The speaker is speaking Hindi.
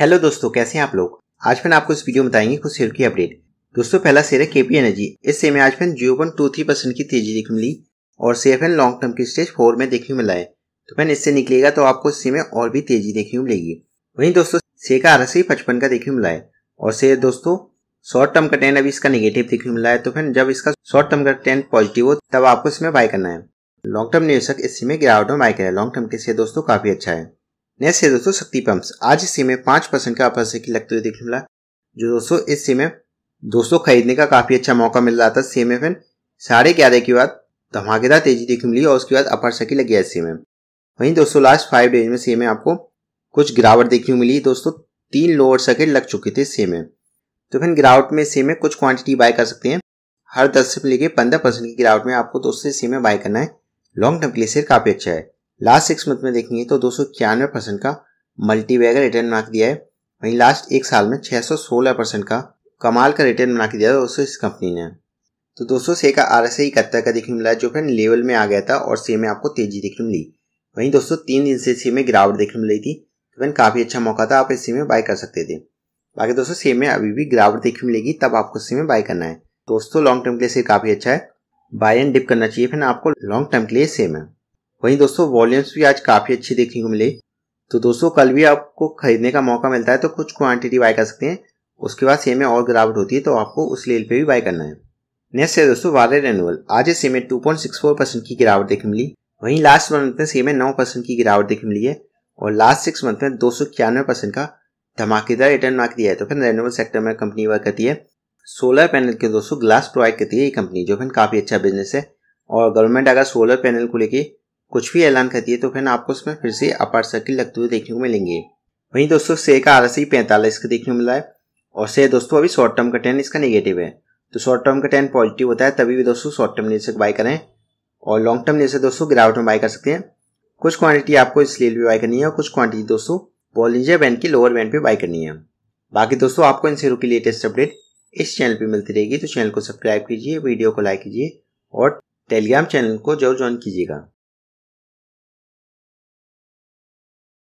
हेलो दोस्तों कैसे हैं आप लोग आज फिर आपको इस वीडियो में बताएंगे कुछ शेयर की अपडेट दोस्तों पहला शेयर है केपी एनर्जी इस शेयर में आज फिर zero point two three percent की तेजी देखने मिली और शेयर फिर लॉन्ग टर्म की स्टेज फोर में देखने मिला है तो फिर इससे निकलेगा तो आपको इस में और भी तेजी देखने मिलेगी वही दोस्तों शेयर का आरएसआई पचपन का देखने मिला है और शेयर दोस्तों शॉर्ट टर्म का ट्रेंड अभी इसका निगेटिव देखने मिला है तो फिर जब इसका शॉर्ट टर्म का ट्रेंड पॉजिटिव हो तब आपको इसमें बाय करना है लॉन्ग टर्म निवेशक इस में गिरावट में बाय करें लॉन्ग टर्म के शेयर दोस्तों काफी अच्छा है नेक्स्ट है दोस्तों शक्ति पंप्स आज इस में पांच परसेंट का अपर सेकी लगते हुए देखने मिला जो दोस्तों इस सी में दोस्तों खरीदने का काफ़ी अच्छा मौका मिल रहा था सीम एफ एन साढ़े ग्यारह के बाद धमाकेदार तेजी देखने मिली और उसके बाद अपर सकी लग गया इस एम वहीं दोस्तों लास्ट फाइव डेज में सी आपको कुछ गिरावट देखने को मिली दोस्तों तीन लोअर सर्किट लग चुके थे सेम तो फिर गिरावट में सेम में कुछ क्वांटिटी बाय कर सकते हैं हर दस से लेकर पंद्रह परसेंट की गिरावट में आपको दोस्तों सेम में बाय करना है लॉन्ग टर्म के लिए काफ़ी अच्छा है लास्ट सिक्स मंथ में देखेंगे तो दो परसेंट का मल्टीबैगर रिटर्न बना दिया है वहीं लास्ट एक साल में 616 परसेंट का कमाल का रिटर्न बना के दिया था दोस्तों इस कंपनी ने तो दोस्तों से का आर एस इकहत्तर का देखने मिला जो फ्रेंड लेवल में आ गया था और से में आपको तेजी देखने मिली वहीं दोस्तों तीन दिन से सी में गिरावट देखने मिली थी तो फ्रेंड काफ़ी अच्छा मौका था आप इस में बाय कर सकते थे बाकी दोस्तों से में अभी भी गिरावट देखने मिलेगी तब आपको सी में बाय करना है दोस्तों लॉन्ग टर्म के लिए से काफ़ी अच्छा है बाय एंड डिप करना चाहिए फिर आपको लॉन्ग टर्म के लिए सेम है वहीं दोस्तों वॉल्यूम्स भी आज काफ़ी अच्छे देखने को मिले तो दोस्तों कल भी आपको खरीदने का मौका मिलता है तो कुछ क्वांटिटी बाय कर सकते हैं उसके बाद सेम में और गिरावट होती है तो आपको उस लेल पे भी बाय करना है नेक्स्ट है दोस्तों वारेड रेनुअल आज सेम में टू पॉइंट की गिरावट देखने मिली वहीं लास्ट मंथ में सेम में नौ की गिरावट देखने मिली है और लास्ट सिक्स मंथ में दो का धमाकेदार रिटर्न मार्क दिया है तो फिर रेनुअल सेक्टर में कंपनी वर्क करती है सोलर पैनल के दोस्तों ग्लास प्रोवाइड करती है ये कंपनी जो फिर काफ़ी अच्छा बिजनेस है और गवर्नमेंट अगर सोलर पैनल को लेके कुछ भी ऐलान करती है तो फिर आपको उसमें फिर से अपर सर्किल लगते हुए देखने को मिलेंगे वहीं दोस्तों से का आर एस पैंतालीस का देखने को मिला है और से दोस्तों अभी शॉर्ट टर्म का टेन इसका नेगेटिव है तो शॉर्ट टर्म का टेन पॉजिटिव होता है तभी भी दोस्तों शॉर्ट टर्म न्यूज बाय करें और लॉन्ग टर्म न्यूज दोस्तों गिरावट में बाय कर सकते हैं कुछ क्वांटिटी आपको इसलिए भी बाय करनी है और कुछ क्वांटिटी दोस्तों बॉलिंजर बैंड की लोअर बैंड पर बाय करनी है बाकी दोस्तों आपको इन शेयरों की लेटेस्ट अपडेट इस चैनल पर मिलती रहेगी तो चैनल को सब्सक्राइब कीजिए वीडियो को लाइक कीजिए और टेलीग्राम चैनल को जरूर ज्वाइन कीजिएगा